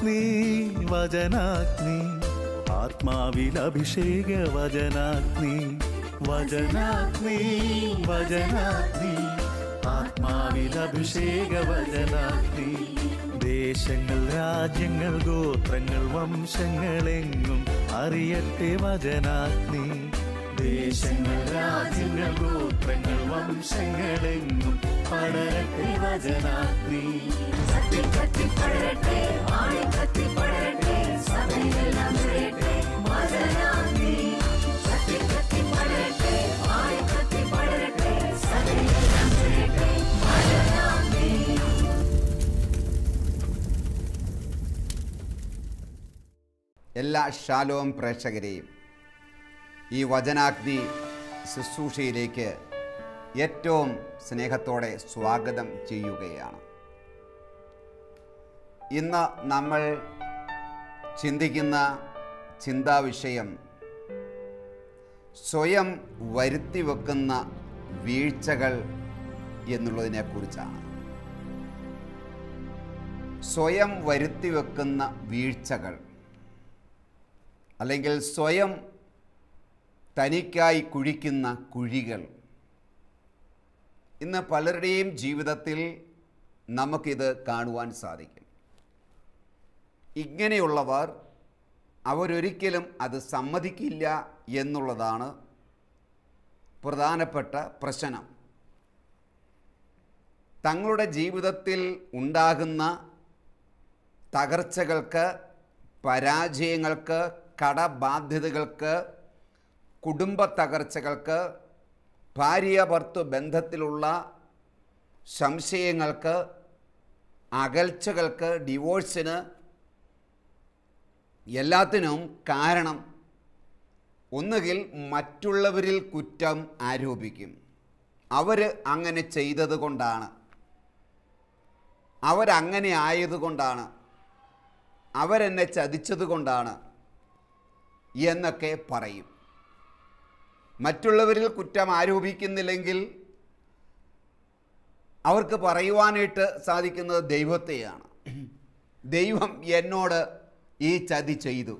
വചനാഗ്നി വചനാഗ്നി ആത്മാവിൽ അഭിഷേക വചനാഗ്നി വചനാഗ്നി വചനാഗ്നി ആത്മാവിൽ അഭിഷേക വചനാഗ്നി ദേശങ്ങൾ രാജ്യങ്ങൾ ഗോത്രങ്ങൾ വംശങ്ങളെങ്ങും അറിയട്ടെ വചനാഗ്നി ദേശങ്ങൾ രാജ്യങ്ങൾ ഗോത്രങ്ങൾ വംശങ്ങളെങ്ങും படretti வजनाக்தி சத்தி கட்சி படretti மாணி கட்சி படretti சவி எல்லாம் படretti மजनाக்தி சத்தி கட்சி படretti மாணி கட்சி படretti சத்தி சவி படretti மजनाக்தி எல்ல ஷாலோம் பிரேஷகரே இ வजनाக்தி சுசூஷீ ரிக்கே ഏറ്റവും സ്നേഹത്തോടെ സ്വാഗതം ചെയ്യുകയാണ് ഇന്ന് നമ്മൾ ചിന്തിക്കുന്ന ചിന്താവിഷയം സ്വയം വരുത്തി വെക്കുന്ന വീഴ്ചകൾ എന്നുള്ളതിനെ കുറിച്ചാണ് സ്വയം വരുത്തി വെക്കുന്ന വീഴ്ചകൾ അല്ലെങ്കിൽ സ്വയം തനിക്കായി കുഴിക്കുന്ന കുഴികൾ ഇന്ന് പലരുടെയും ജീവിതത്തിൽ നമുക്കിത് കാണുവാൻ സാധിക്കും ഇങ്ങനെയുള്ളവർ അവരൊരിക്കലും അത് സമ്മതിക്കില്ല എന്നുള്ളതാണ് പ്രധാനപ്പെട്ട പ്രശ്നം തങ്ങളുടെ ജീവിതത്തിൽ ഉണ്ടാകുന്ന തകർച്ചകൾക്ക് പരാജയങ്ങൾക്ക് കടബാധ്യതകൾക്ക് കുടുംബ തകർച്ചകൾക്ക് ഭർത്ത് ബന്ധത്തിലുള്ള സംശയങ്ങൾക്ക് അകൽച്ചകൾക്ക് ഡിവോഴ്സിന് എല്ലാത്തിനും കാരണം ഒന്നുകിൽ മറ്റുള്ളവരിൽ കുറ്റം ആരോപിക്കും അവർ അങ്ങനെ ചെയ്തത് കൊണ്ടാണ് അവരങ്ങനെ ആയതുകൊണ്ടാണ് അവരെന്നെ ചതിച്ചത് കൊണ്ടാണ് എന്നൊക്കെ പറയും മറ്റുള്ളവരിൽ കുറ്റം ആരോപിക്കുന്നില്ലെങ്കിൽ അവർക്ക് പറയുവാനായിട്ട് സാധിക്കുന്നത് ദൈവത്തെയാണ് ദൈവം എന്നോട് ഈ ചതി ചെയ്തു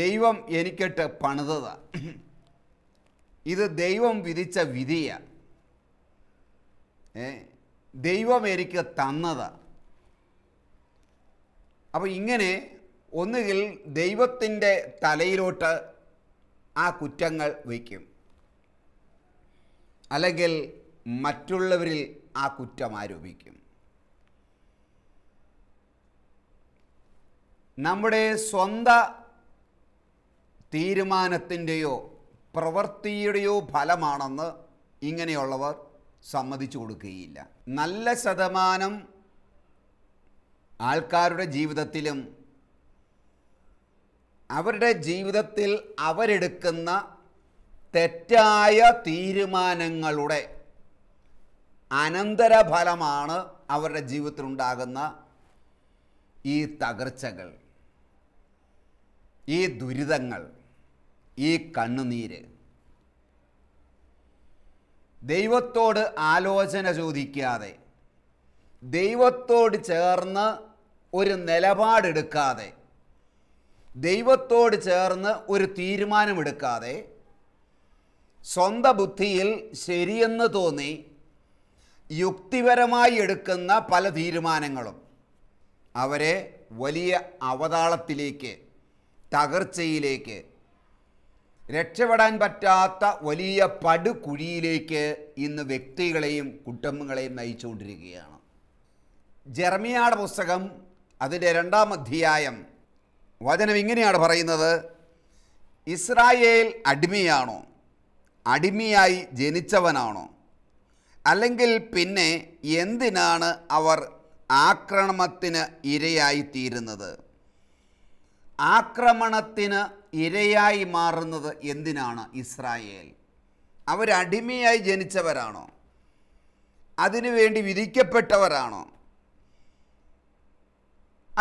ദൈവം എനിക്കിട്ട് പണിതതാണ് ഇത് ദൈവം വിധിച്ച വിധിയാണ് ദൈവം എനിക്ക് തന്നതാണ് അപ്പോൾ ഇങ്ങനെ ഒന്നുകിൽ ദൈവത്തിൻ്റെ തലയിലോട്ട് ആ കുറ്റങ്ങൾ വയ്ക്കും അല്ലെങ്കിൽ മറ്റുള്ളവരിൽ ആ കുറ്റം ആരോപിക്കും നമ്മുടെ സ്വന്ത തീരുമാനത്തിൻ്റെയോ പ്രവൃത്തിയുടെയോ ഫലമാണെന്ന് ഇങ്ങനെയുള്ളവർ സമ്മതിച്ചു കൊടുക്കുകയില്ല നല്ല ശതമാനം ആൾക്കാരുടെ ജീവിതത്തിലും അവരുടെ ജീവിതത്തിൽ അവരെടുക്കുന്ന തെറ്റായ തീരുമാനങ്ങളുടെ അനന്തരഫലമാണ് അവരുടെ ജീവിതത്തിലുണ്ടാകുന്ന ഈ തകർച്ചകൾ ഈ ദുരിതങ്ങൾ ഈ കണ്ണുനീര് ദൈവത്തോട് ആലോചന ചോദിക്കാതെ ദൈവത്തോട് ചേർന്ന് ഒരു നിലപാടെടുക്കാതെ ദൈവത്തോട് ചേർന്ന് ഒരു തീരുമാനമെടുക്കാതെ സ്വന്തം ബുദ്ധിയിൽ ശരിയെന്ന് തോന്നി യുക്തിപരമായി എടുക്കുന്ന പല തീരുമാനങ്ങളും അവരെ വലിയ അവതാളത്തിലേക്ക് തകർച്ചയിലേക്ക് രക്ഷപ്പെടാൻ പറ്റാത്ത വലിയ പടുകുഴിയിലേക്ക് ഇന്ന് വ്യക്തികളെയും കുടുംബങ്ങളെയും നയിച്ചുകൊണ്ടിരിക്കുകയാണ് ജർമിയാട് പുസ്തകം അതിൻ്റെ രണ്ടാം അധ്യായം വചനം ഇങ്ങനെയാണ് പറയുന്നത് ഇസ്രായേൽ അടിമയാണോ അടിമയായി ജനിച്ചവനാണോ അല്ലെങ്കിൽ പിന്നെ എന്തിനാണ് അവർ ആക്രമണത്തിന് ഇരയായി തീരുന്നത് ആക്രമണത്തിന് ഇരയായി മാറുന്നത് എന്തിനാണ് ഇസ്രായേൽ അവരടിമയായി ജനിച്ചവരാണോ അതിനുവേണ്ടി വിധിക്കപ്പെട്ടവരാണോ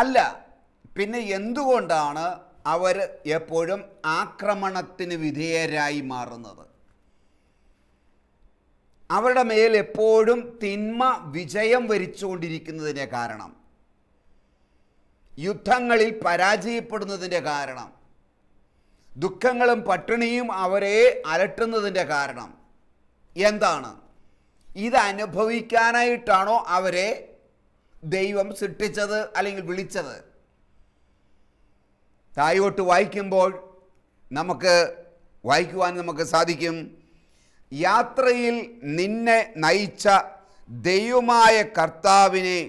അല്ല പിന്നെ എന്തുകൊണ്ടാണ് അവർ എപ്പോഴും ആക്രമണത്തിന് വിധേയരായി മാറുന്നത് അവരുടെ മേൽ എപ്പോഴും തിന്മ വിജയം വരിച്ചുകൊണ്ടിരിക്കുന്നതിൻ്റെ കാരണം യുദ്ധങ്ങളിൽ പരാജയപ്പെടുന്നതിൻ്റെ കാരണം ദുഃഖങ്ങളും പട്ടിണിയും അവരെ അലട്ടുന്നതിൻ്റെ കാരണം എന്താണ് ഇത് അനുഭവിക്കാനായിട്ടാണോ അവരെ ദൈവം സൃഷ്ടിച്ചത് അല്ലെങ്കിൽ വിളിച്ചത് തായോട്ട് വായിക്കുമ്പോൾ നമുക്ക് വായിക്കുവാൻ നമുക്ക് സാധിക്കും യാത്രയിൽ നിന്നെ നയിച്ച ദൈവമായ കർത്താവിനെ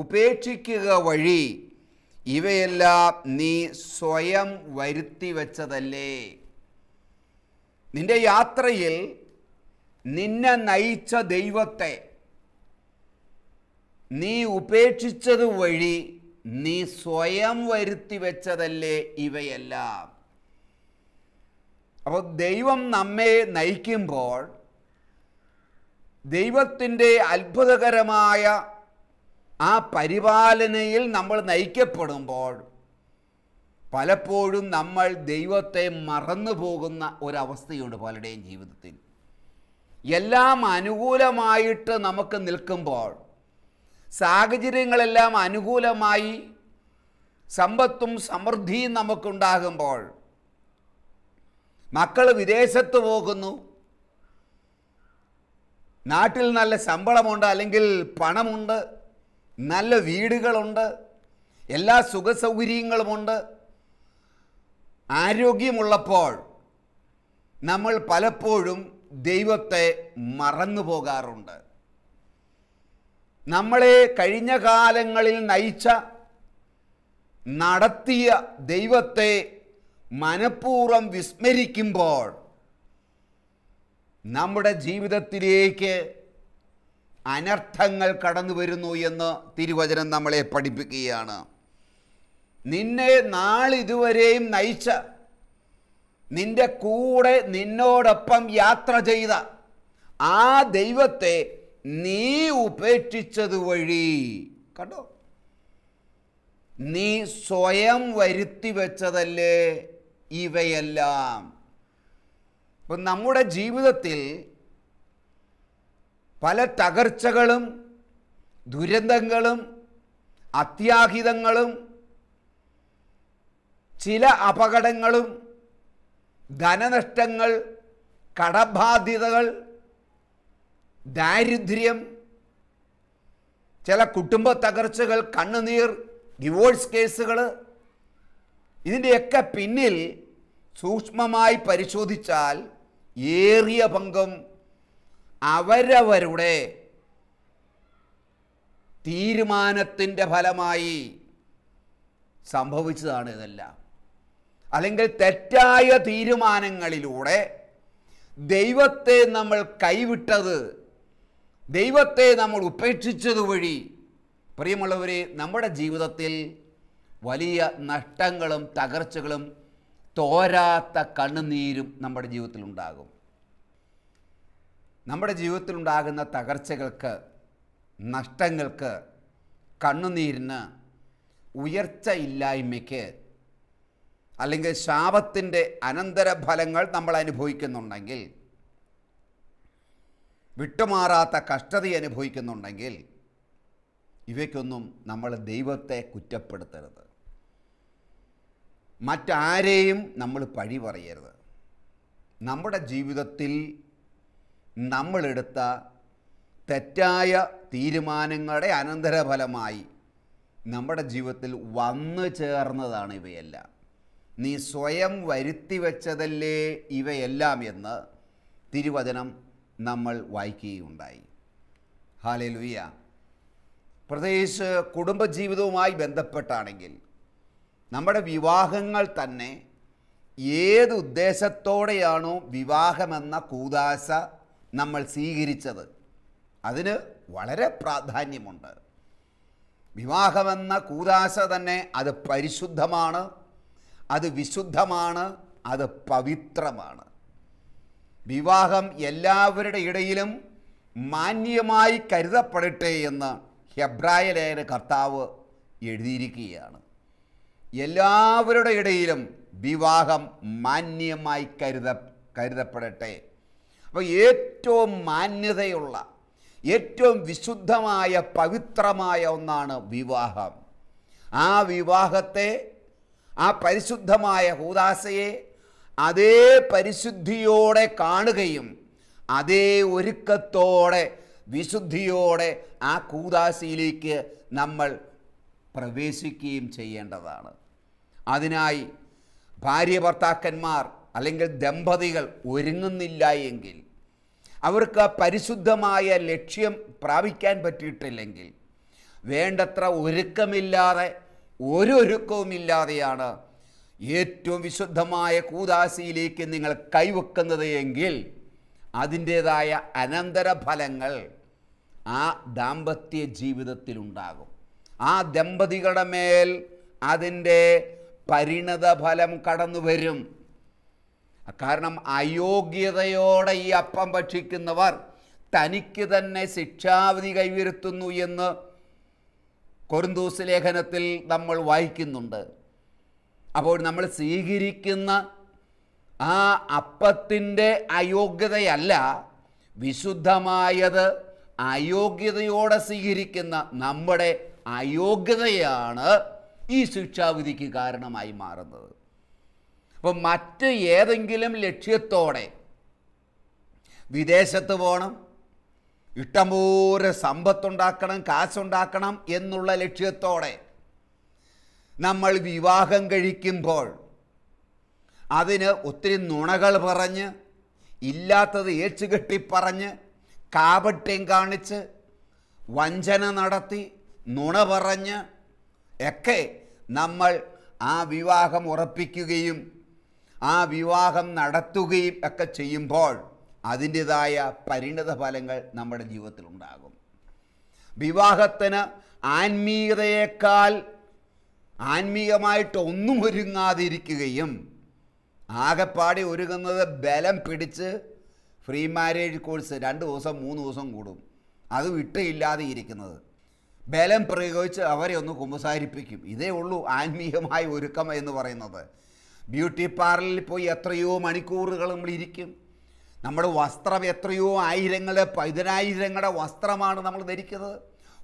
ഉപേക്ഷിക്കുക വഴി ഇവയെല്ലാം നീ സ്വയം വരുത്തി വച്ചതല്ലേ നിന്റെ യാത്രയിൽ നിന്നെ നയിച്ച ദൈവത്തെ നീ ഉപേക്ഷിച്ചത് വഴി നീ സ്വയം വരുത്തി വെച്ചതല്ലേ ഇവയെല്ലാം അപ്പോൾ ദൈവം നമ്മെ നയിക്കുമ്പോൾ ദൈവത്തിൻ്റെ അത്ഭുതകരമായ ആ പരിപാലനയിൽ നമ്മൾ നയിക്കപ്പെടുമ്പോൾ പലപ്പോഴും നമ്മൾ ദൈവത്തെ മറന്നു പോകുന്ന ഒരവസ്ഥയുണ്ട് പലരുടെയും ജീവിതത്തിൽ എല്ലാം അനുകൂലമായിട്ട് നമുക്ക് നിൽക്കുമ്പോൾ സാഹചര്യങ്ങളെല്ലാം അനുകൂലമായി സമ്പത്തും സമൃദ്ധിയും നമുക്കുണ്ടാകുമ്പോൾ മക്കൾ വിദേശത്ത് പോകുന്നു നാട്ടിൽ നല്ല ശമ്പളമുണ്ട് അല്ലെങ്കിൽ പണമുണ്ട് നല്ല വീടുകളുണ്ട് എല്ലാ സുഖസൗകര്യങ്ങളുമുണ്ട് ആരോഗ്യമുള്ളപ്പോൾ നമ്മൾ പലപ്പോഴും ദൈവത്തെ മറന്നു പോകാറുണ്ട് നമ്മളെ കഴിഞ്ഞ കാലങ്ങളിൽ നയിച്ച നടത്തിയ ദൈവത്തെ മനഃപൂർവ്വം വിസ്മരിക്കുമ്പോൾ നമ്മുടെ ജീവിതത്തിലേക്ക് അനർത്ഥങ്ങൾ കടന്നു വരുന്നു എന്ന് തിരുവചനം നമ്മളെ പഠിപ്പിക്കുകയാണ് നിന്നെ നാളിതുവരെയും നയിച്ച നിന്റെ കൂടെ നിന്നോടൊപ്പം യാത്ര ചെയ്ത ആ ദൈവത്തെ നീ ഉപേക്ഷിച്ചത് വഴി കണ്ടോ നീ സ്വയം വരുത്തി വെച്ചതല്ലേ ഇവയെല്ലാം ഇപ്പം നമ്മുടെ ജീവിതത്തിൽ പല തകർച്ചകളും ദുരന്തങ്ങളും അത്യാഹിതങ്ങളും ചില അപകടങ്ങളും ധനനഷ്ടങ്ങൾ കടബാധ്യതകൾ ദാരിദ്ര്യം ചില കുടുംബ തകർച്ചകൾ കണ്ണുനീർ ഡിവോഴ്സ് കേസുകൾ ഇതിൻ്റെയൊക്കെ പിന്നിൽ സൂക്ഷ്മമായി പരിശോധിച്ചാൽ ഏറിയ പങ്കും അവരവരുടെ തീരുമാനത്തിൻ്റെ ഫലമായി സംഭവിച്ചതാണ് ഇതെല്ലാം അല്ലെങ്കിൽ തെറ്റായ തീരുമാനങ്ങളിലൂടെ ദൈവത്തെ നമ്മൾ കൈവിട്ടത് ദൈവത്തെ നമ്മൾ ഉപേക്ഷിച്ചതുവഴി പ്രിയമുള്ളവരെ നമ്മുടെ ജീവിതത്തിൽ വലിയ നഷ്ടങ്ങളും തകർച്ചകളും തോരാത്ത കണ്ണുനീരും നമ്മുടെ ജീവിതത്തിൽ ഉണ്ടാകും നമ്മുടെ ജീവിതത്തിലുണ്ടാകുന്ന തകർച്ചകൾക്ക് നഷ്ടങ്ങൾക്ക് കണ്ണുനീരിന് ഉയർച്ചയില്ലായ്മയ്ക്ക് അല്ലെങ്കിൽ ശാപത്തിൻ്റെ അനന്തരഫലങ്ങൾ നമ്മൾ അനുഭവിക്കുന്നുണ്ടെങ്കിൽ വിട്ടുമാറാത്ത കഷ്ടത അനുഭവിക്കുന്നുണ്ടെങ്കിൽ ഇവയ്ക്കൊന്നും നമ്മൾ ദൈവത്തെ കുറ്റപ്പെടുത്തരുത് മറ്റാരെയും നമ്മൾ പഴി പറയരുത് നമ്മുടെ ജീവിതത്തിൽ നമ്മളെടുത്ത തെറ്റായ തീരുമാനങ്ങളുടെ അനന്തരഫലമായി നമ്മുടെ ജീവിതത്തിൽ വന്നു ചേർന്നതാണ് ഇവയെല്ലാം നീ സ്വയം വരുത്തി വച്ചതല്ലേ ഇവയെല്ലാം എന്ന് തിരുവചനം നമ്മൾ വായിക്കുകയുണ്ടായി ഹാലേ ലുയ്യ പ്രത്യേകിച്ച് കുടുംബജീവിതവുമായി ബന്ധപ്പെട്ടാണെങ്കിൽ നമ്മുടെ വിവാഹങ്ങൾ തന്നെ ഏത് ഉദ്ദേശത്തോടെയാണോ വിവാഹമെന്ന കൂതാശ നമ്മൾ സ്വീകരിച്ചത് അതിന് വളരെ പ്രാധാന്യമുണ്ട് വിവാഹമെന്ന കൂതാശ തന്നെ അത് പരിശുദ്ധമാണ് അത് വിശുദ്ധമാണ് അത് പവിത്രമാണ് വിവാഹം എല്ലാവരുടെ ഇടയിലും മാന്യമായി കരുതപ്പെടട്ടെ എന്ന് ഹെബ്രായ ലേഖന കർത്താവ് എഴുതിയിരിക്കുകയാണ് എല്ലാവരുടെ ഇടയിലും വിവാഹം മാന്യമായി കരുത കരുതപ്പെടട്ടെ അപ്പോൾ ഏറ്റവും മാന്യതയുള്ള ഏറ്റവും വിശുദ്ധമായ പവിത്രമായ ഒന്നാണ് വിവാഹം ആ വിവാഹത്തെ ആ പരിശുദ്ധമായ ഹൂദാസയെ അതേ പരിശുദ്ധിയോടെ കാണുകയും അതേ ഒരുക്കത്തോടെ വിശുദ്ധിയോടെ ആ കൂതാശിയിലേക്ക് നമ്മൾ പ്രവേശിക്കുകയും ചെയ്യേണ്ടതാണ് അതിനായി ഭാര്യ ഭർത്താക്കന്മാർ അല്ലെങ്കിൽ ദമ്പതികൾ ഒരുങ്ങുന്നില്ല എങ്കിൽ അവർക്ക് പരിശുദ്ധമായ ലക്ഷ്യം പ്രാപിക്കാൻ പറ്റിയിട്ടില്ലെങ്കിൽ വേണ്ടത്ര ഒരുക്കമില്ലാതെ ഒരു ഒരുക്കവുമില്ലാതെയാണ് ഏറ്റവും വിശുദ്ധമായ കൂതാശിയിലേക്ക് നിങ്ങൾ കൈവെക്കുന്നത് എങ്കിൽ അതിൻ്റേതായ അനന്തരഫലങ്ങൾ ആ ദാമ്പത്യ ജീവിതത്തിലുണ്ടാകും ആ ദമ്പതികളുടെ മേൽ അതിൻ്റെ പരിണത ഫലം കടന്നു വരും കാരണം അയോഗ്യതയോടെ ഈ അപ്പം ഭക്ഷിക്കുന്നവർ തനിക്ക് തന്നെ ശിക്ഷാവിധി കൈവരുത്തുന്നു എന്ന് കൊരുന്തൂസ് ലേഖനത്തിൽ നമ്മൾ വായിക്കുന്നുണ്ട് അപ്പോൾ നമ്മൾ സ്വീകരിക്കുന്ന ആ അപ്പത്തിൻ്റെ അയോഗ്യതയല്ല വിശുദ്ധമായത് അയോഗ്യതയോടെ സ്വീകരിക്കുന്ന നമ്മുടെ അയോഗ്യതയാണ് ഈ ശിക്ഷാവിധിക്ക് കാരണമായി മാറുന്നത് അപ്പം മറ്റ് ഏതെങ്കിലും ലക്ഷ്യത്തോടെ വിദേശത്ത് പോകണം ഇഷ്ടംപോലെ സമ്പത്തുണ്ടാക്കണം കാശുണ്ടാക്കണം എന്നുള്ള ലക്ഷ്യത്തോടെ നമ്മൾ വിവാഹം കഴിക്കുമ്പോൾ അതിന് ഒത്തിരി നുണകൾ പറഞ്ഞ് ഇല്ലാത്തത് ഏച്ചുകെട്ടി പറഞ്ഞ് കാപട്യം കാണിച്ച് വഞ്ചന നടത്തി നുണ പറഞ്ഞ് ഒക്കെ നമ്മൾ ആ വിവാഹം ഉറപ്പിക്കുകയും ആ വിവാഹം നടത്തുകയും ഒക്കെ ചെയ്യുമ്പോൾ അതിൻ്റെതായ പരിണിത ഫലങ്ങൾ നമ്മുടെ ജീവിതത്തിലുണ്ടാകും വിവാഹത്തിന് ആത്മീയതയേക്കാൾ ആത്മീയമായിട്ട് ഒന്നും ഒരുങ്ങാതിരിക്കുകയും ആകെപ്പാടി ഒരുങ്ങുന്നത് ബലം പിടിച്ച് ഫ്രീ മാരേജ് കോഴ്സ് രണ്ട് ദിവസം മൂന്ന് ദിവസം കൂടും അത് വിട്ടയില്ലാതെ ഇരിക്കുന്നത് ബലം പ്രയോഗിച്ച് അവരെ ഒന്ന് കുമ്പസാരിപ്പിക്കും ഇതേ ഉള്ളൂ ആത്മീയമായ ഒരുക്കം എന്ന് പറയുന്നത് ബ്യൂട്ടി പാർലറിൽ പോയി എത്രയോ മണിക്കൂറുകൾ നമ്മൾ ഇരിക്കും നമ്മുടെ വസ്ത്രം എത്രയോ ആയിരങ്ങളുടെ പതിനായിരങ്ങളുടെ വസ്ത്രമാണ് നമ്മൾ ധരിക്കുന്നത്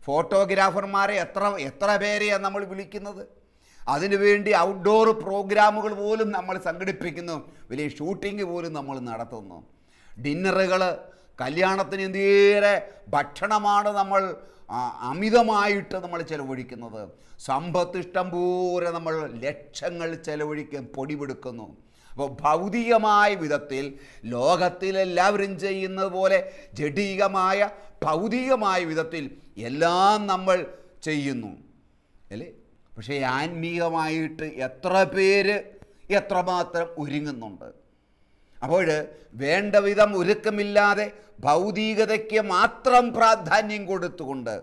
ഫോട്ടോഗ്രാഫർമാരെ എത്ര എത്ര പേരെയാണ് നമ്മൾ വിളിക്കുന്നത് അതിനുവേണ്ടി ഔട്ട്ഡോർ പ്രോഗ്രാമുകൾ പോലും നമ്മൾ സംഘടിപ്പിക്കുന്നു വലിയ ഷൂട്ടിംഗ് പോലും നമ്മൾ നടത്തുന്നു ഡിന്നറുകൾ കല്യാണത്തിന് നേരെ ഭക്ഷണമാണ് നമ്മൾ അമിതമായിട്ട് നമ്മൾ ചെലവഴിക്കുന്നത് സമ്പത്ത് ഇഷ്ടം പോലെ നമ്മൾ ലക്ഷങ്ങൾ ചെലവഴിക്കാൻ പൊടിപെടുക്കുന്നു അപ്പോൾ ഭൗതികമായ വിധത്തിൽ ലോകത്തിലെല്ലാവരും ചെയ്യുന്നത് പോലെ ജഡീകമായ ഭൗതികമായ വിധത്തിൽ എല്ലാം നമ്മൾ ചെയ്യുന്നു അല്ലേ പക്ഷേ ആത്മീയമായിട്ട് എത്ര പേര് എത്രമാത്രം ഒരുങ്ങുന്നുണ്ട് അപ്പോൾ വേണ്ട വിധം ഒരുക്കമില്ലാതെ ഭൗതികതയ്ക്ക് മാത്രം പ്രാധാന്യം കൊടുത്തുകൊണ്ട്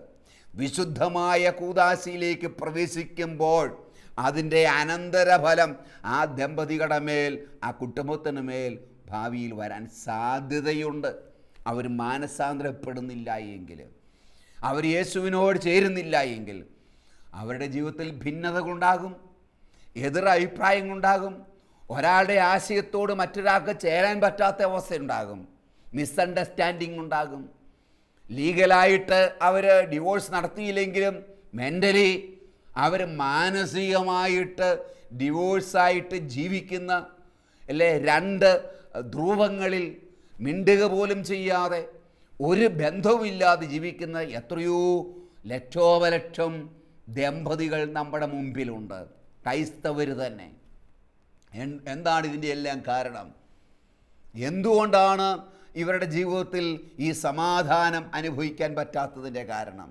വിശുദ്ധമായ കൂതാശിയിലേക്ക് പ്രവേശിക്കുമ്പോൾ അതിൻ്റെ അനന്തരഫലം ആ ദമ്പതികളുടെ മേൽ ആ കുട്ടുംബത്തിന് മേൽ ഭാവിയിൽ വരാൻ സാധ്യതയുണ്ട് അവർ മാനസാന്തരപ്പെടുന്നില്ല എങ്കിൽ അവർ യേശുവിനോട് ചേരുന്നില്ല എങ്കിൽ അവരുടെ ജീവിതത്തിൽ ഭിന്നതകളുണ്ടാകും എതിരഭിപ്രായങ്ങളുണ്ടാകും ഒരാളുടെ ആശയത്തോട് മറ്റൊരാൾക്ക് ചേരാൻ പറ്റാത്ത അവസ്ഥയുണ്ടാകും മിസ്അണ്ടർസ്റ്റാൻഡിങ് ഉണ്ടാകും ലീഗലായിട്ട് അവർ ഡിവോഴ്സ് നടത്തിയില്ലെങ്കിലും മെൻ്റലി അവർ മാനസികമായിട്ട് ഡിവോഴ്സായിട്ട് ജീവിക്കുന്ന അല്ലെ രണ്ട് ധ്രുവങ്ങളിൽ മിണ്ടുക പോലും ചെയ്യാതെ ഒരു ബന്ധവുമില്ലാതെ ജീവിക്കുന്ന എത്രയോ ലക്ഷോപലക്ഷം ദമ്പതികൾ നമ്മുടെ മുമ്പിലുണ്ട് ക്രൈസ്തവർ തന്നെ എന്താണ് ഇതിൻ്റെ എല്ലാം കാരണം എന്തുകൊണ്ടാണ് ഇവരുടെ ജീവിതത്തിൽ ഈ സമാധാനം അനുഭവിക്കാൻ പറ്റാത്തതിൻ്റെ കാരണം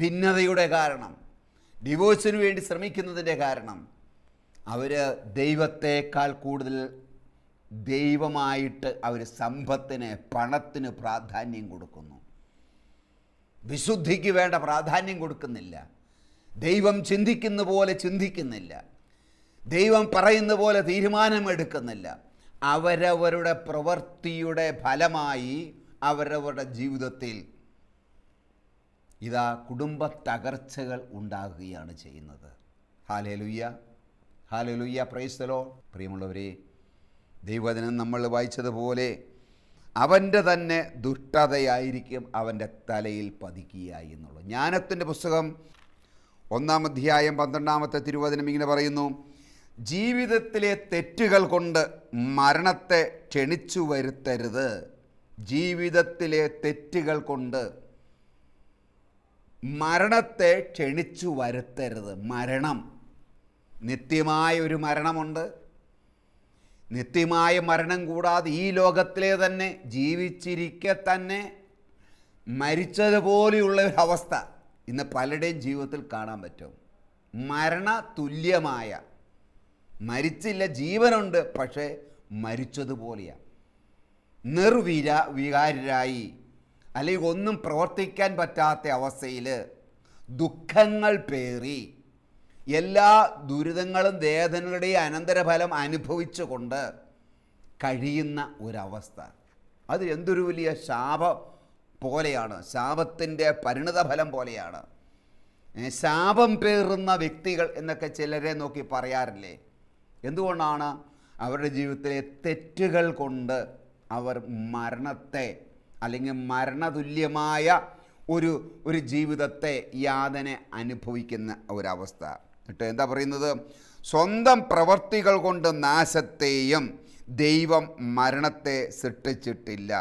ഭിന്നതയുടെ കാരണം ഡിവോഴ്സിന് വേണ്ടി ശ്രമിക്കുന്നതിൻ്റെ കാരണം അവർ ദൈവത്തേക്കാൾ കൂടുതൽ ദൈവമായിട്ട് അവർ സമ്പത്തിന് പണത്തിന് പ്രാധാന്യം കൊടുക്കുന്നു വിശുദ്ധിക്ക് വേണ്ട പ്രാധാന്യം കൊടുക്കുന്നില്ല ദൈവം ചിന്തിക്കുന്ന പോലെ ചിന്തിക്കുന്നില്ല ദൈവം പറയുന്ന പോലെ തീരുമാനമെടുക്കുന്നില്ല അവരവരുടെ പ്രവൃത്തിയുടെ ഫലമായി അവരവരുടെ ജീവിതത്തിൽ ഇതാ കുടുംബ തകർച്ചകൾ ഉണ്ടാകുകയാണ് ചെയ്യുന്നത് ഹാലലുയ്യ ഹാലലുയ്യ പ്രൈസ്തലോ പ്രിയമുള്ളവരെ ദൈവദിനം നമ്മൾ വായിച്ചതുപോലെ അവൻ്റെ തന്നെ ദുഷ്ടതയായിരിക്കും അവൻ്റെ തലയിൽ പതിക്കുക എന്നുള്ളത് ജ്ഞാനത്തിൻ്റെ പുസ്തകം ഒന്നാം അധ്യായം പന്ത്രണ്ടാമത്തെ തിരുവചനം ഇങ്ങനെ പറയുന്നു ജീവിതത്തിലെ തെറ്റുകൾ കൊണ്ട് മരണത്തെ ക്ഷണിച്ചു വരുത്തരുത് ജീവിതത്തിലെ തെറ്റുകൾ കൊണ്ട് മരണത്തെ ക്ഷണിച്ചു വരുത്തരുത് മരണം നിത്യമായ ഒരു മരണമുണ്ട് നിത്യമായ മരണം കൂടാതെ ഈ ലോകത്തിലെ തന്നെ ജീവിച്ചിരിക്കെ തന്നെ മരിച്ചതുപോലെയുള്ള ഒരു അവസ്ഥ ഇന്ന് പലരുടെയും ജീവിതത്തിൽ കാണാൻ പറ്റും മരണ തുല്യമായ മരിച്ചില്ല ജീവനുണ്ട് പക്ഷേ മരിച്ചതുപോലെയാണ് നിർവീര വികാരായി അല്ലെങ്കിൽ ഒന്നും പ്രവർത്തിക്കാൻ പറ്റാത്ത അവസ്ഥയിൽ ദുഃഖങ്ങൾ പേറി എല്ലാ ദുരിതങ്ങളും വേദനകളുടെയും അനന്തരഫലം അനുഭവിച്ചുകൊണ്ട് കഴിയുന്ന ഒരവസ്ഥ അത് എന്തൊരു വലിയ ശാപം പോലെയാണ് ശാപത്തിൻ്റെ പരിണതഫലം പോലെയാണ് ശാപം പേറുന്ന വ്യക്തികൾ എന്നൊക്കെ ചിലരെ നോക്കി പറയാറില്ലേ എന്തുകൊണ്ടാണ് അവരുടെ ജീവിതത്തിലെ തെറ്റുകൾ കൊണ്ട് അവർ മരണത്തെ അല്ലെങ്കിൽ മരണതുല്യമായ ഒരു ഒരു ജീവിതത്തെ യാതനെ അനുഭവിക്കുന്ന ഒരവസ്ഥ എന്നിട്ട് എന്താ പറയുന്നത് സ്വന്തം പ്രവർത്തികൾ കൊണ്ട് നാശത്തെയും ദൈവം മരണത്തെ സൃഷ്ടിച്ചിട്ടില്ല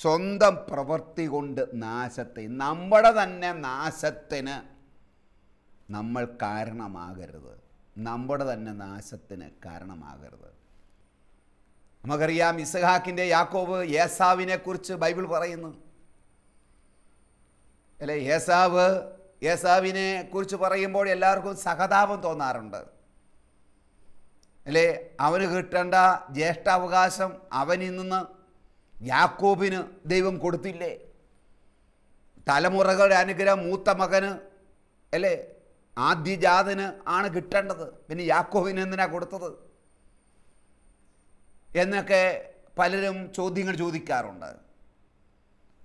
സ്വന്തം പ്രവൃത്തി കൊണ്ട് നാശത്തെ നമ്മുടെ തന്നെ നാശത്തിന് നമ്മൾ കാരണമാകരുത് നമ്മുടെ തന്നെ നാശത്തിന് കാരണമാകരുത് നമുക്കറിയാം ഇസഹാക്കിൻ്റെ യാക്കോബ് യേസാവിനെ കുറിച്ച് ബൈബിൾ പറയുന്നു അല്ലെ യേസാവ് യേസാവിനെ കുറിച്ച് പറയുമ്പോൾ എല്ലാവർക്കും സഹതാപം തോന്നാറുണ്ട് അല്ലേ അവന് കിട്ടേണ്ട ജ്യേഷ്ഠാവകാശം അവനിൽ നിന്ന് യാക്കോബിന് ദൈവം കൊടുത്തില്ലേ തലമുറകളുടെ അനുഗ്രഹം മൂത്ത മകന് അല്ലേ ആദ്യജാതന് ആണ് കിട്ടേണ്ടത് പിന്നെ യാക്കോബിന് എന്തിനാ കൊടുത്തത് എന്നൊക്കെ പലരും ചോദ്യങ്ങൾ ചോദിക്കാറുണ്ട്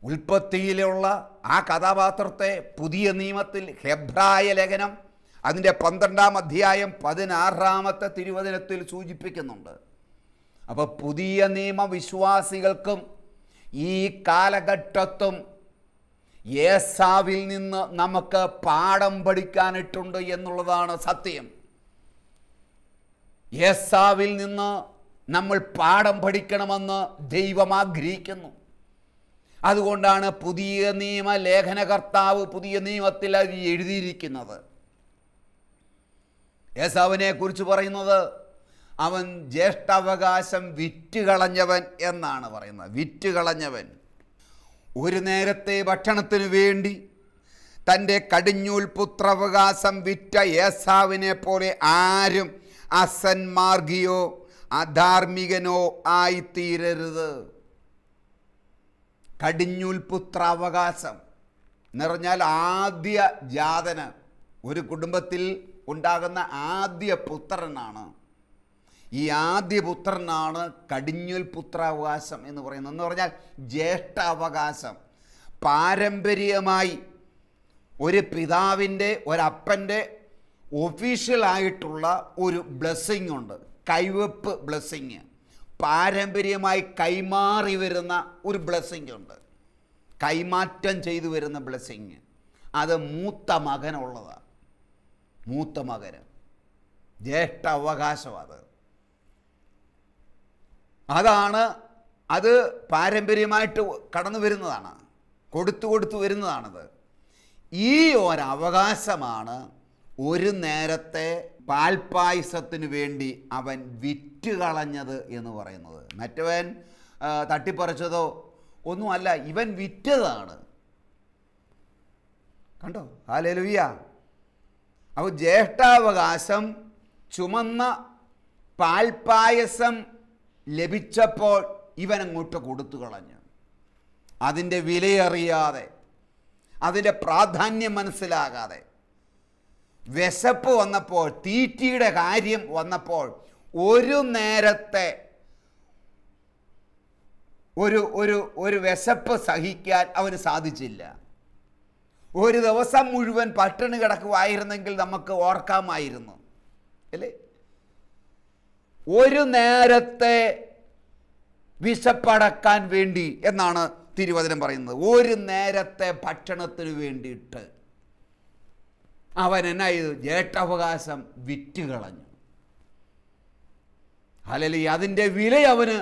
ഉൽപ്പത്തിയിലുള്ള ആ കഥാപാത്രത്തെ പുതിയ നിയമത്തിൽ ഹെബ്രായ ലേഖനം അതിൻ്റെ പന്ത്രണ്ടാം അധ്യായം പതിനാറാമത്തെ തിരുവചനത്തിൽ സൂചിപ്പിക്കുന്നുണ്ട് അപ്പോൾ പുതിയ നിയമവിശ്വാസികൾക്കും ഈ കാലഘട്ടത്തും യേസാവിൽ നിന്ന് നമുക്ക് പാഠം പഠിക്കാനിട്ടുണ്ട് എന്നുള്ളതാണ് സത്യം യേസാവിൽ നിന്ന് നമ്മൾ പാഠം പഠിക്കണമെന്ന് ദൈവം ആഗ്രഹിക്കുന്നു അതുകൊണ്ടാണ് പുതിയ നിയമ ലേഖനകർത്താവ് പുതിയ നിയമത്തിൽ എഴുതിയിരിക്കുന്നത് യേസാവിനെ കുറിച്ച് പറയുന്നത് അവൻ ജ്യേഷ്ഠാവകാശം വിറ്റുകളഞ്ഞവൻ എന്നാണ് പറയുന്നത് വിറ്റുകളഞ്ഞവൻ ഒരു നേരത്തെ ഭക്ഷണത്തിനു വേണ്ടി തൻ്റെ കടിഞ്ഞൂൽ പുത്രാവകാശം വിറ്റ യേസാവിനെ പോലെ ആരും അസന്മാർഗിയോ അധാർമികനോ ആയിത്തീരരുത് കടിഞ്ഞൂൽ പുത്രാവകാശം നിറഞ്ഞാൽ ആദ്യ ജാതന ഒരു കുടുംബത്തിൽ ഉണ്ടാകുന്ന ആദ്യ പുത്രനാണ് ഈ ആദ്യ പുത്രനാണ് കടിഞ്ഞുൽ പുത്രാവകാശം എന്ന് പറയുന്നത് എന്ന് പറഞ്ഞാൽ ജ്യേഷ്ഠാവകാശം പാരമ്പര്യമായി ഒരു പിതാവിൻ്റെ ഒരപ്പൻ്റെ ഒഫീഷ്യലായിട്ടുള്ള ഒരു ബ്ലെസ്സിങ് ഉണ്ട് കൈവെപ്പ് ബ്ലെസ്സിങ് പാരമ്പര്യമായി കൈമാറി വരുന്ന ഒരു ബ്ലെസ്സിങ് ഉണ്ട് കൈമാറ്റം ചെയ്തു വരുന്ന ബ്ലെസ്സിങ് അത് മൂത്ത മകനുള്ളതാണ് മൂത്ത മകന് ജ്യേഷ്ഠ അവകാശം അത് അതാണ് അത് പാരമ്പര്യമായിട്ട് കടന്നു വരുന്നതാണ് കൊടുത്തു കൊടുത്തു വരുന്നതാണത് ഈ ഒരവകാശമാണ് ഒരു നേരത്തെ പാൽപായസത്തിന് വേണ്ടി അവൻ വിറ്റുകളഞ്ഞത് എന്ന് പറയുന്നത് മറ്റവൻ തട്ടിപ്പറിച്ചതോ ഒന്നുമല്ല ഇവൻ വിറ്റതാണ് കണ്ടോ ഹാലലുയ്യ അപ്പോൾ ജ്യേഷ്ഠാവകാശം ചുമന്ന പാൽപായസം ലഭിച്ചപ്പോൾ ഇവനങ്ങോട്ട് കൊടുത്തു കളഞ്ഞു അതിൻ്റെ വിലയറിയാതെ അതിൻ്റെ പ്രാധാന്യം മനസ്സിലാകാതെ വിശപ്പ് വന്നപ്പോൾ തീറ്റിയുടെ കാര്യം വന്നപ്പോൾ ഒരു നേരത്തെ ഒരു ഒരു ഒരു വിശപ്പ് സഹിക്കാൻ അവന് സാധിച്ചില്ല ഒരു ദിവസം മുഴുവൻ പട്ടിണി കിടക്കുമായിരുന്നെങ്കിൽ നമുക്ക് ഓർക്കാമായിരുന്നു അല്ലേ ഒരു നേരത്തെ വിശപ്പടക്കാൻ വേണ്ടി എന്നാണ് തിരുവചനം പറയുന്നത് ഒരു നേരത്തെ ഭക്ഷണത്തിന് വേണ്ടിയിട്ട് അവൻ എന്നാ ചെയ്തു ജേട്ടവകാശം വിറ്റ് കളഞ്ഞു അല്ലെങ്കിൽ അതിൻ്റെ വില അവന്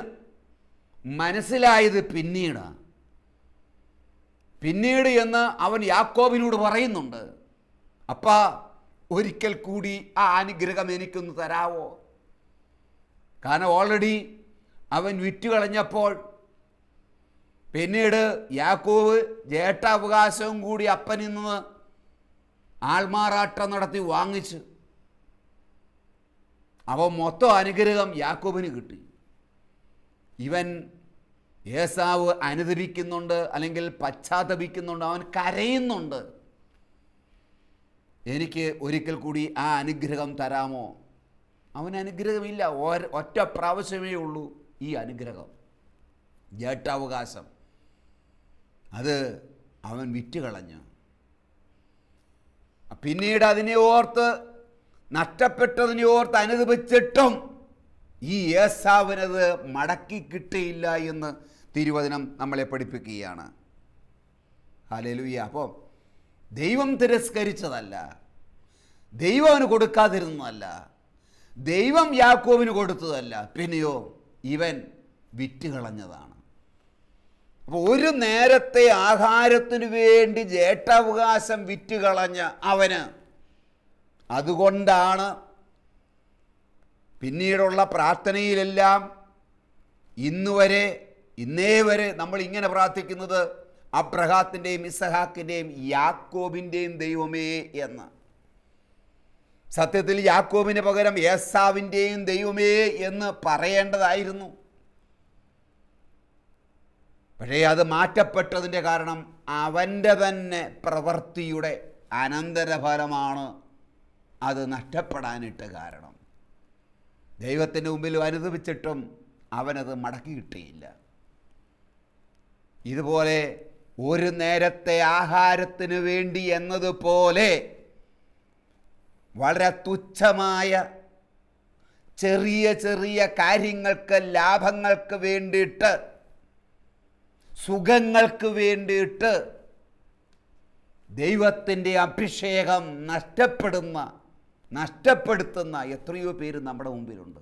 മനസ്സിലായത് പിന്നീട് പിന്നീട് എന്ന് അവൻ യാക്കോബിനോട് പറയുന്നുണ്ട് അപ്പ ഒരിക്കൽ കൂടി ആ അനുഗ്രഹം എനിക്കൊന്ന് തരാവോ കാരണം ഓൾറെഡി അവൻ വിറ്റു കളഞ്ഞപ്പോൾ പിന്നീട് യാക്കോവ് ജേഷ്ഠാവകാശവും കൂടി അപ്പനിൽ നിന്ന് ആൾമാറാട്ടം നടത്തി വാങ്ങിച്ച് അവ മൊത്തം അനുഗ്രഹം യാക്കോബിന് കിട്ടി ഇവൻ ഏസാവ് അനുദപിക്കുന്നുണ്ട് അല്ലെങ്കിൽ പശ്ചാത്തപിക്കുന്നുണ്ട് അവൻ കരയുന്നുണ്ട് എനിക്ക് ഒരിക്കൽ കൂടി ആ അനുഗ്രഹം തരാമോ അവന് അനുഗ്രഹമില്ല ഒറ്റ പ്രാവശ്യമേ ഉള്ളൂ ഈ അനുഗ്രഹം ജേട്ടാവകാശം അത് അവൻ വിറ്റ് കളഞ്ഞു പിന്നീട് അതിനെ ഓർത്ത് നഷ്ടപ്പെട്ടതിനെ ഓർത്ത് അനുദപിച്ചിട്ടും ഈ ഏസാവിനത് മടക്കി കിട്ടിയില്ല എന്ന് തിരുവചനം നമ്മളെ പഠിപ്പിക്കുകയാണ് ഹാലലുയ്യ അപ്പോൾ ദൈവം തിരസ്കരിച്ചതല്ല ദൈവം കൊടുക്കാതിരുന്നതല്ല ദൈവം യാക്കോവിന് കൊടുത്തതല്ല പിന്നെയോ ഇവൻ വിറ്റ് കളഞ്ഞതാണ് അപ്പോൾ ഒരു നേരത്തെ ആഹാരത്തിനു വേണ്ടി ജേട്ടാവകാശം വിറ്റ് കളഞ്ഞ അവന് അതുകൊണ്ടാണ് പിന്നീടുള്ള പ്രാർത്ഥനയിലെല്ലാം ഇന്നുവരെ ഇന്നേ വരെ നമ്മൾ ഇങ്ങനെ പ്രാർത്ഥിക്കുന്നത് അബ്രഹാത്തിൻ്റെയും ഇസഹാക്കിൻ്റെയും യാക്കോബിൻ്റെയും ദൈവമേ എന്ന് സത്യത്തിൽ യാക്കോബിന് പകരം ഏസാവിൻ്റെയും ദൈവമേ എന്ന് പറയേണ്ടതായിരുന്നു പക്ഷേ അത് മാറ്റപ്പെട്ടതിൻ്റെ കാരണം അവൻ്റെ തന്നെ പ്രവൃത്തിയുടെ അനന്തരഫലമാണ് അത് നഷ്ടപ്പെടാനിട്ട് കാരണം ദൈവത്തിൻ്റെ മുമ്പിൽ അനുദപിച്ചിട്ടും അവനത് മടക്കി കിട്ടിയില്ല ഇതുപോലെ ഒരു നേരത്തെ ആഹാരത്തിന് വേണ്ടി എന്നതുപോലെ വളരെ തുച്ഛമായ ചെറിയ ചെറിയ കാര്യങ്ങൾക്ക് ലാഭങ്ങൾക്ക് വേണ്ടിയിട്ട് സുഖങ്ങൾക്ക് വേണ്ടിയിട്ട് ദൈവത്തിൻ്റെ അഭിഷേകം നഷ്ടപ്പെടുന്ന നഷ്ടപ്പെടുത്തുന്ന എത്രയോ പേര് നമ്മുടെ മുമ്പിലുണ്ട്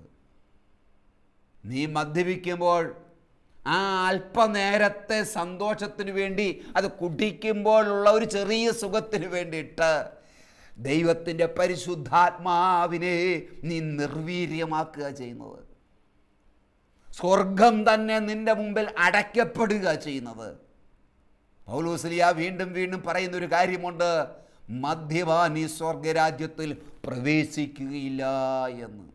നീ മദ്യപിക്കുമ്പോൾ ആ അല്പനേരത്തെ സന്തോഷത്തിന് വേണ്ടി അത് കുടിക്കുമ്പോഴുള്ള ഒരു ചെറിയ സുഖത്തിന് വേണ്ടിയിട്ട് ദൈവത്തിൻ്റെ പരിശുദ്ധാത്മാവിനെ നീ നിർവീര്യമാക്കുക ചെയ്യുന്നത് സ്വർഗം തന്നെ നിന്റെ മുമ്പിൽ അടയ്ക്കപ്പെടുക ചെയ്യുന്നത് പൗലോസ്ലിയ വീണ്ടും വീണ്ടും പറയുന്ന ഒരു കാര്യമുണ്ട് മദ്യപാനി സ്വർഗരാജ്യത്തിൽ പ്രവേശിക്കുകയില്ല എന്ന്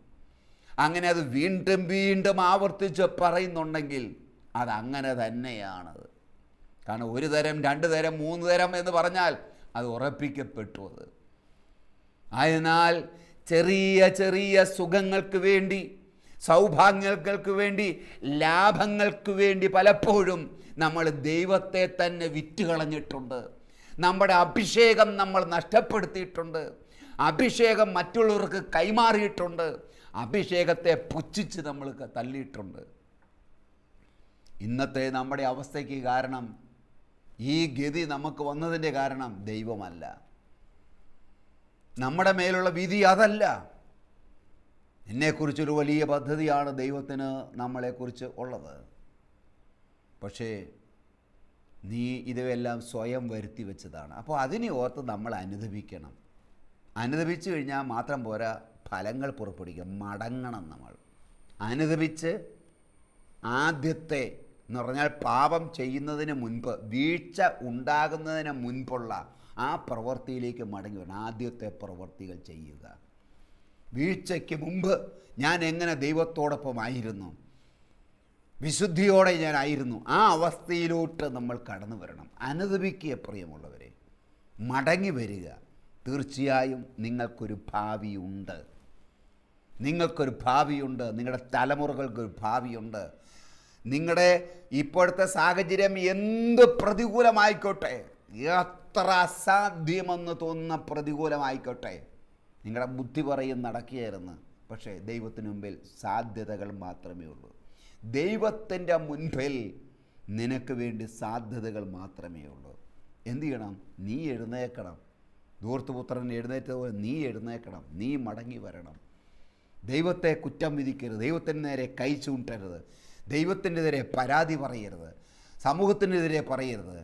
അങ്ങനെ അത് വീണ്ടും വീണ്ടും ആവർത്തിച്ച് പറയുന്നുണ്ടെങ്കിൽ അതങ്ങനെ തന്നെയാണത് കാരണം ഒരു തരം രണ്ട് തരം മൂന്ന് തരം എന്ന് പറഞ്ഞാൽ അത് ഉറപ്പിക്കപ്പെട്ടു അത് ആയതിനാൽ ചെറിയ ചെറിയ സുഖങ്ങൾക്ക് വേണ്ടി സൗഭാഗ്യങ്ങൾക്ക് വേണ്ടി ലാഭങ്ങൾക്ക് വേണ്ടി പലപ്പോഴും നമ്മൾ ദൈവത്തെ തന്നെ വിറ്റുകളഞ്ഞിട്ടുണ്ട് കളഞ്ഞിട്ടുണ്ട് നമ്മുടെ അഭിഷേകം നമ്മൾ നഷ്ടപ്പെടുത്തിയിട്ടുണ്ട് അഭിഷേകം മറ്റുള്ളവർക്ക് കൈമാറിയിട്ടുണ്ട് അഭിഷേകത്തെ പുച്ഛിച്ച് നമ്മൾ തള്ളിയിട്ടുണ്ട് ഇന്നത്തെ നമ്മുടെ അവസ്ഥയ്ക്ക് കാരണം ഈ ഗതി നമുക്ക് വന്നതിൻ്റെ കാരണം ദൈവമല്ല നമ്മുടെ മേലുള്ള വിധി അതല്ല എന്നെക്കുറിച്ചൊരു വലിയ പദ്ധതിയാണ് ദൈവത്തിന് നമ്മളെക്കുറിച്ച് ഉള്ളത് പക്ഷേ നീ ഇതെല്ലാം സ്വയം വരുത്തി വെച്ചതാണ് അപ്പോൾ അതിനെ ഓർത്ത് നമ്മൾ അനുദപിക്കണം അനുദപിച്ചു കഴിഞ്ഞാൽ മാത്രം പോരാ ഫലങ്ങൾ പുറപ്പെടുവിക്കുക മടങ്ങണം നമ്മൾ അനുദപിച്ച് ആദ്യത്തെ എന്ന് പറഞ്ഞാൽ പാപം ചെയ്യുന്നതിന് മുൻപ് വീഴ്ച ഉണ്ടാകുന്നതിന് മുൻപുള്ള ആ പ്രവൃത്തിയിലേക്ക് മടങ്ങി വരണം ആദ്യത്തെ പ്രവൃത്തികൾ ചെയ്യുക വീഴ്ചയ്ക്ക് മുമ്പ് ഞാൻ എങ്ങനെ ആയിരുന്നു വിശുദ്ധിയോടെ ഞാനായിരുന്നു ആ അവസ്ഥയിലോട്ട് നമ്മൾ കടന്നു വരണം അനുദപിക്കുക പ്രിയമുള്ളവരെ മടങ്ങി വരിക തീർച്ചയായും നിങ്ങൾക്കൊരു ഭാവിയുണ്ട് നിങ്ങൾക്കൊരു ഭാവിയുണ്ട് നിങ്ങളുടെ തലമുറകൾക്കൊരു ഭാവിയുണ്ട് നിങ്ങളുടെ ഇപ്പോഴത്തെ സാഹചര്യം എന്ത് പ്രതികൂലമായിക്കോട്ടെ എത്ര അസാധ്യമെന്ന് തോന്നുന്ന പ്രതികൂലമായിക്കോട്ടെ നിങ്ങളുടെ ബുദ്ധി പറയും നടക്കുകയായിരുന്നു പക്ഷേ ദൈവത്തിന് മുമ്പിൽ സാധ്യതകൾ മാത്രമേ ഉള്ളൂ ദൈവത്തിൻ്റെ മുൻപിൽ നിനക്ക് വേണ്ടി സാധ്യതകൾ മാത്രമേ ഉള്ളൂ എന്തു ചെയ്യണം നീ എഴുന്നേക്കണം ദൂർത്തുപുത്രൻ എഴുന്നേറ്റതുപോലെ നീ എഴുന്നേക്കണം നീ മടങ്ങി വരണം ദൈവത്തെ കുറ്റം വിധിക്കരുത് ദൈവത്തിന് നേരെ കൈ ചൂണ്ടരുത് ദൈവത്തിൻ്റെതിരെ നേരെ പരാതി പറയരുത് സമൂഹത്തിനെതിരെ പറയരുത്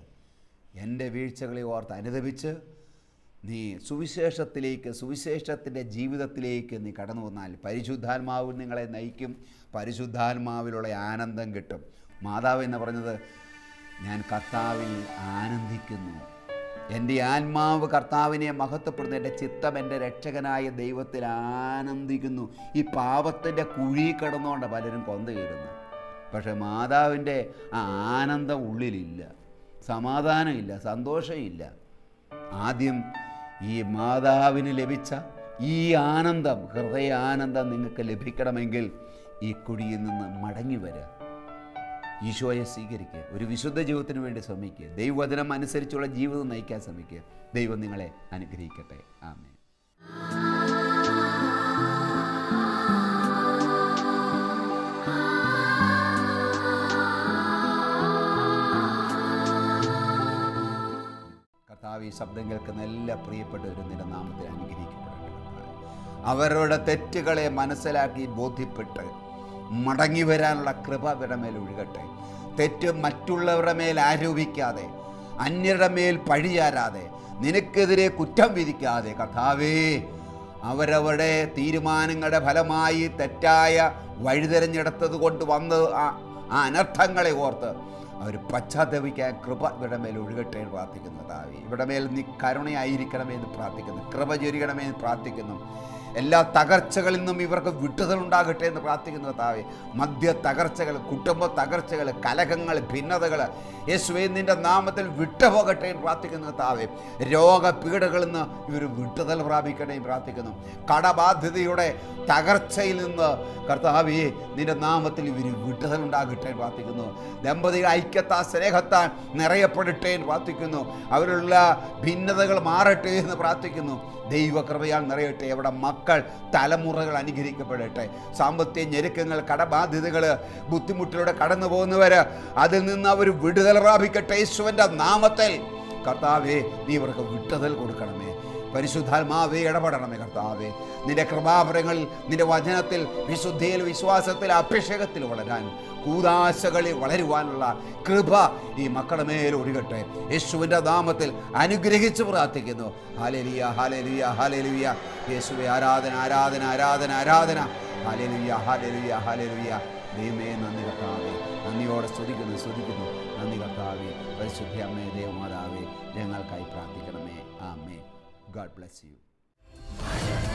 എൻ്റെ വീഴ്ചകളെ ഓർത്ത് അനുദപിച്ച് നീ സുവിശേഷത്തിലേക്ക് സുവിശേഷത്തിൻ്റെ ജീവിതത്തിലേക്ക് നീ കടന്നു വന്നാൽ പരിശുദ്ധാത്മാവ് നിങ്ങളെ നയിക്കും പരിശുദ്ധാത്മാവിലുള്ള ആനന്ദം കിട്ടും മാതാവ് എന്ന് പറഞ്ഞത് ഞാൻ കർത്താവിൽ ആനന്ദിക്കുന്നു എൻ്റെ ആത്മാവ് കർത്താവിനെ മഹത്വപ്പെടുന്നു എൻ്റെ ചിത്തം എൻ്റെ രക്ഷകനായ ദൈവത്തിൽ ആനന്ദിക്കുന്നു ഈ പാപത്തിൻ്റെ കുഴി കടന്നുകൊണ്ട് പലരും കൊന്തയിടുന്നു പക്ഷേ മാതാവിൻ്റെ ആ ആനന്ദം ഉള്ളിലില്ല സമാധാനമില്ല സന്തോഷമില്ല ആദ്യം ഈ മാതാവിന് ലഭിച്ച ഈ ആനന്ദം ഹൃദയ ആനന്ദം നിങ്ങൾക്ക് ലഭിക്കണമെങ്കിൽ ഈ കുഴിയിൽ നിന്ന് മടങ്ങി വരിക ഈശോയെ സ്വീകരിക്കുക ഒരു വിശുദ്ധ ജീവിതത്തിന് വേണ്ടി ശ്രമിക്കുക ദൈവവചനം അനുസരിച്ചുള്ള ജീവിതം നയിക്കാൻ ശ്രമിക്കുക ദൈവം നിങ്ങളെ അനുഗ്രഹിക്കട്ടെ ആമേ കർത്താവ് ഈ ശബ്ദം കേൾക്കുന്ന എല്ലാ പ്രിയപ്പെട്ടവരും നിന്റെ നാമത്തിൽ അനുഗ്രഹിക്കപ്പെടട്ടെ അവരുടെ തെറ്റുകളെ മനസ്സിലാക്കി ബോധ്യപ്പെട്ട് മടങ്ങി വരാനുള്ള കൃപ അവരുടെ മേൽ ഒഴുകട്ടെ തെറ്റ് മറ്റുള്ളവരുടെ മേൽ ആരോപിക്കാതെ അന്യരുടെ മേൽ പഴിചാരാതെ നിനക്കെതിരെ കുറ്റം വിധിക്കാതെ കർത്താവേ അവരവരുടെ തീരുമാനങ്ങളുടെ ഫലമായി തെറ്റായ വഴിതിരഞ്ഞെടുത്തത് കൊണ്ട് വന്നത് ആ അനർത്ഥങ്ങളെ ഓർത്ത് അവർ പശ്ചാത്തപിക്കാൻ കൃപ ഇവിടെ മേൽ ഒഴുകട്ടെ എന്ന് പ്രാർത്ഥിക്കുന്നു താവി ഇവിടെ മേൽ നീ കരുണയായിരിക്കണമെന്ന് പ്രാർത്ഥിക്കുന്നു കൃപ എന്ന് പ്രാർത്ഥിക്കുന്നു എല്ലാ തകർച്ചകളിൽ നിന്നും ഇവർക്ക് വിട്ടുതൽ ഉണ്ടാകട്ടെ എന്ന് പ്രാർത്ഥിക്കുന്നു കർത്താവെ മദ്യ തകർച്ചകൾ കുടുംബ തകർച്ചകൾ കലഹങ്ങൾ ഭിന്നതകൾ യേശുവേ നിൻ്റെ നാമത്തിൽ വിട്ടുപോകട്ടെ എന്ന് പ്രാർത്ഥിക്കുന്നു കർത്താവെ രോഗപീഠകളിൽ നിന്ന് ഇവർ വിട്ടുതൽ പ്രാപിക്കട്ടെ എന്ന് പ്രാർത്ഥിക്കുന്നു കടബാധ്യതയുടെ തകർച്ചയിൽ നിന്ന് കർത്താവെ നിൻ്റെ നാമത്തിൽ ഇവർ വിട്ടുതൽ ഉണ്ടാകട്ടെ എന്ന് പ്രാർത്ഥിക്കുന്നു ദമ്പതി ഐക്യത്താ സ്നേഹത്താൽ നിറയപ്പെടട്ടെ എന്ന് പ്രാർത്ഥിക്കുന്നു അവരുള്ള ഭിന്നതകൾ മാറട്ടെ എന്ന് പ്രാർത്ഥിക്കുന്നു ദൈവകൃപയാൽ നിറയട്ടെ അവിടെ മക്കൾ മക്കൾ തലമുറകൾ അനുകരിക്കപ്പെടട്ടെ സാമ്പത്തിക ഞെരുക്കങ്ങൾ കടബാധ്യതകൾ ബുദ്ധിമുട്ടിലൂടെ കടന്നു പോകുന്നവർ അതിൽ നിന്ന് അവർ വിടുതൽ പ്രാപിക്കട്ടെ യേശുവിൻ്റെ നാമത്തിൽ കർത്താവേ നീ ഇവർക്ക് വിട്ടതൽ കൊടുക്കണമേ പരിശുദ്ധാത്മാവേ ഇടപെടണമേ കർത്താവേ നിന്റെ കൃപാപുരങ്ങളിൽ നിന്റെ വചനത്തിൽ വിശുദ്ധിയിൽ വിശ്വാസത്തിൽ അഭിഷേകത്തിൽ വളരാൻ കൂതാശകളിൽ വളരുവാനുള്ള കൃപ ഈ മക്കളുടെ മേൽ ഒഴുകട്ടെ യേശുവിൻ്റെ നാമത്തിൽ അനുഗ്രഹിച്ച് പ്രാർത്ഥിക്കുന്നു ഹാലലിയ ഹാലലിയ ഹാലലിയ യേശുവെ ആരാധന ആരാധന ആരാധന ആരാധന ഹാലലിയ ഹാലലിയ ഹാലലിയ ദൈവമേ നന്ദി കർത്താവേ നന്ദിയോടെ സ്തുതിക്കുന്നു സ്തുതിക്കുന്നു നന്ദി കർത്താവേ പരിശുദ്ധി അമ്മേ ദേവമാതാവേ ഞങ്ങൾക്കായി പ്രാർത്ഥിക്കണമേ ആമേ God bless you.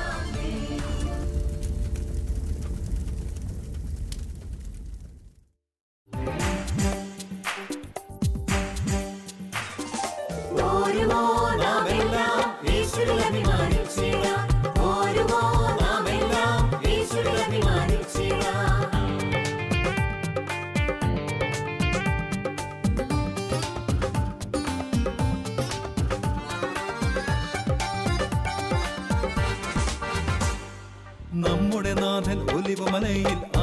قلب منيل